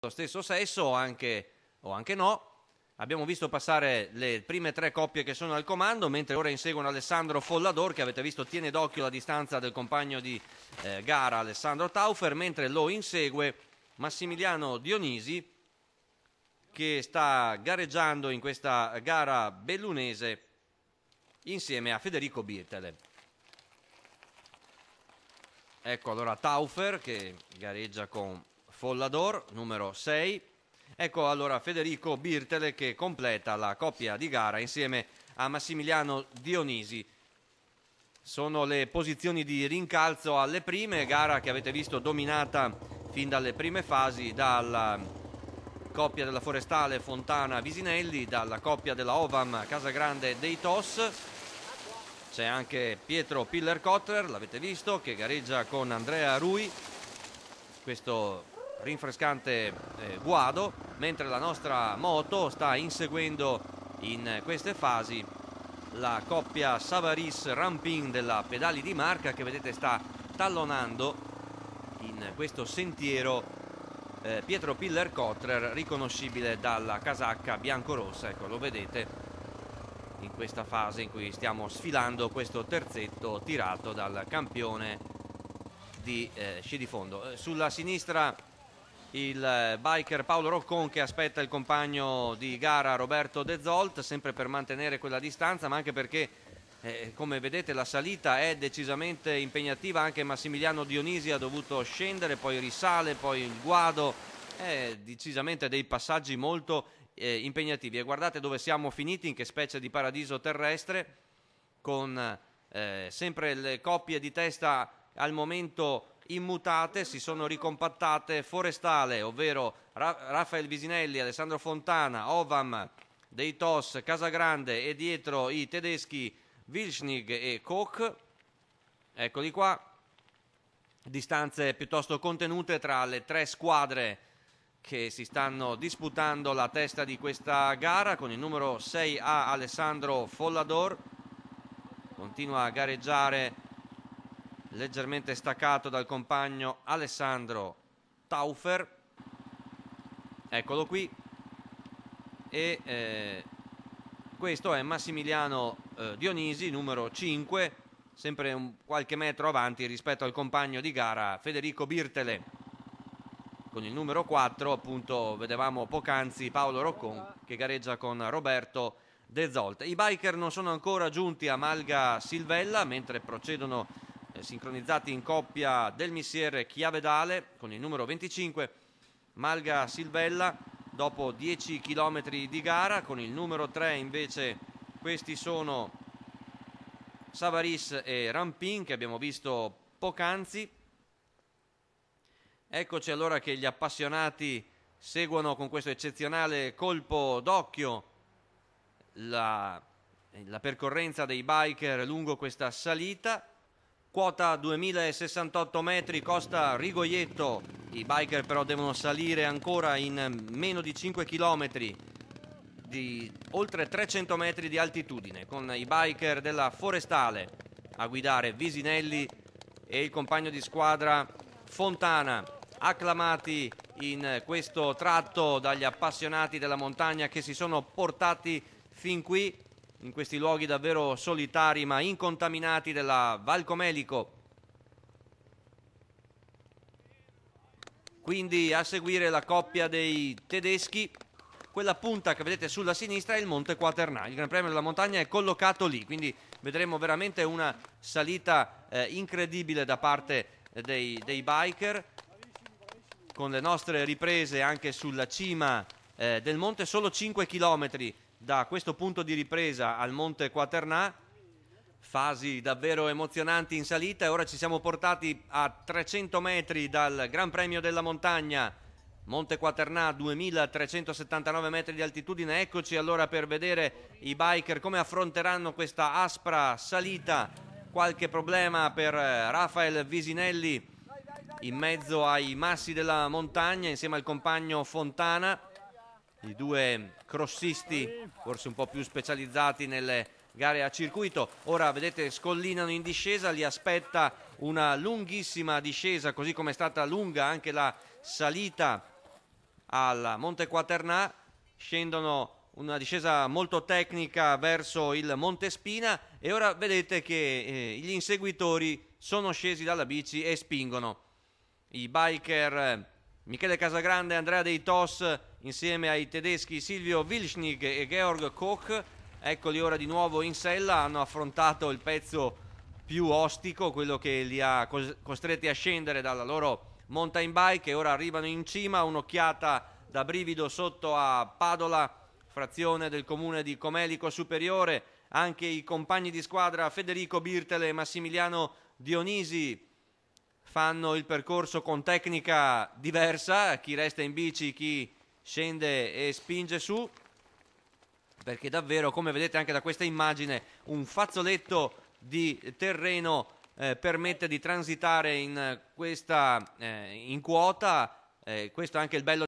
lo stesso sesso o anche, o anche, no. Abbiamo visto passare le prime tre coppie che sono al comando, mentre ora inseguono Alessandro Follador, che avete visto tiene d'occhio la distanza del compagno di eh, gara Alessandro Taufer, mentre lo insegue Massimiliano Dionisi, che sta gareggiando in questa gara bellunese insieme a Federico Birtele. Ecco allora Taufer che gareggia con Follador numero 6. Ecco allora Federico Birtele che completa la coppia di gara insieme a Massimiliano Dionisi. Sono le posizioni di rincalzo alle prime, gara che avete visto dominata fin dalle prime fasi dalla coppia della Forestale Fontana Visinelli, dalla coppia della Ovam Casagrande dei Tos. C'è anche Pietro Piller-Kotler, l'avete visto, che gareggia con Andrea Rui. Questo rinfrescante eh, guado mentre la nostra moto sta inseguendo in queste fasi la coppia Savaris Rampin della Pedali di Marca che vedete sta tallonando in questo sentiero eh, Pietro Piller Kotler riconoscibile dalla casacca biancorossa ecco lo vedete in questa fase in cui stiamo sfilando questo terzetto tirato dal campione di eh, sci di fondo eh, sulla sinistra il eh, biker Paolo Roccon che aspetta il compagno di gara Roberto De Zolt sempre per mantenere quella distanza ma anche perché eh, come vedete la salita è decisamente impegnativa anche Massimiliano Dionisi ha dovuto scendere poi risale poi il guado eh, decisamente dei passaggi molto eh, impegnativi e guardate dove siamo finiti in che specie di paradiso terrestre con eh, sempre le coppie di testa al momento immutate, si sono ricompattate Forestale, ovvero Ra- Raffaele Bisinelli, Alessandro Fontana, Ovam, dei Tos, Casagrande e dietro i tedeschi Wilschnig e Koch. Eccoli qua. Distanze piuttosto contenute tra le tre squadre che si stanno disputando la testa di questa gara con il numero 6A Alessandro Follador. Continua a gareggiare leggermente staccato dal compagno Alessandro Taufer eccolo qui e eh, questo è Massimiliano eh, Dionisi numero 5 sempre un, qualche metro avanti rispetto al compagno di gara Federico Birtele con il numero 4 appunto vedevamo poc'anzi Paolo Roccon che gareggia con Roberto De Zolte i biker non sono ancora giunti a Malga Silvella mentre procedono sincronizzati in coppia del missiere Chiavedale con il numero 25 Malga Silvella dopo 10 km di gara con il numero 3 invece questi sono Savaris e Rampin che abbiamo visto poc'anzi eccoci allora che gli appassionati seguono con questo eccezionale colpo d'occhio la, la percorrenza dei biker lungo questa salita quota 2068 metri, costa Rigoietto. I biker però devono salire ancora in meno di 5 km di oltre 300 metri di altitudine con i biker della Forestale a guidare Visinelli e il compagno di squadra Fontana, acclamati in questo tratto dagli appassionati della montagna che si sono portati fin qui in questi luoghi davvero solitari ma incontaminati della Val Comelico. Quindi a seguire la coppia dei tedeschi, quella punta che vedete sulla sinistra è il Monte Quaternà. Il Gran Premio della Montagna è collocato lì, quindi vedremo veramente una salita eh, incredibile da parte dei, dei, biker con le nostre riprese anche sulla cima eh, del monte, solo 5 chilometri da questo punto di ripresa al Monte Quaternà, fasi davvero emozionanti in salita e ora ci siamo portati a 300 metri dal Gran Premio della Montagna, Monte Quaternà 2379 metri di altitudine, eccoci allora per vedere i biker come affronteranno questa aspra salita, qualche problema per eh, Rafael Visinelli in mezzo ai massi della montagna insieme al compagno Fontana i due crossisti forse un po' più specializzati nelle gare a circuito. Ora vedete scollinano in discesa, li aspetta una lunghissima discesa, così come è stata lunga anche la salita al Monte Quaternà. Scendono una discesa molto tecnica verso il Monte Spina e ora vedete che eh, gli inseguitori sono scesi dalla bici e spingono. I biker eh, Michele Casagrande e Andrea Dei Tos insieme ai tedeschi Silvio Wilschnig e Georg Koch. Eccoli ora di nuovo in sella, hanno affrontato il pezzo più ostico, quello che li ha costretti a scendere dalla loro mountain bike e ora arrivano in cima, un'occhiata da brivido sotto a Padola, frazione del comune di Comelico Superiore, anche i compagni di squadra Federico Birtele e Massimiliano Dionisi fanno il percorso con tecnica diversa, chi resta in bici, chi scende e spinge su perché davvero come vedete anche da questa immagine un fazzoletto di terreno eh, permette di transitare in eh, questa eh, in quota eh, questo è anche il bello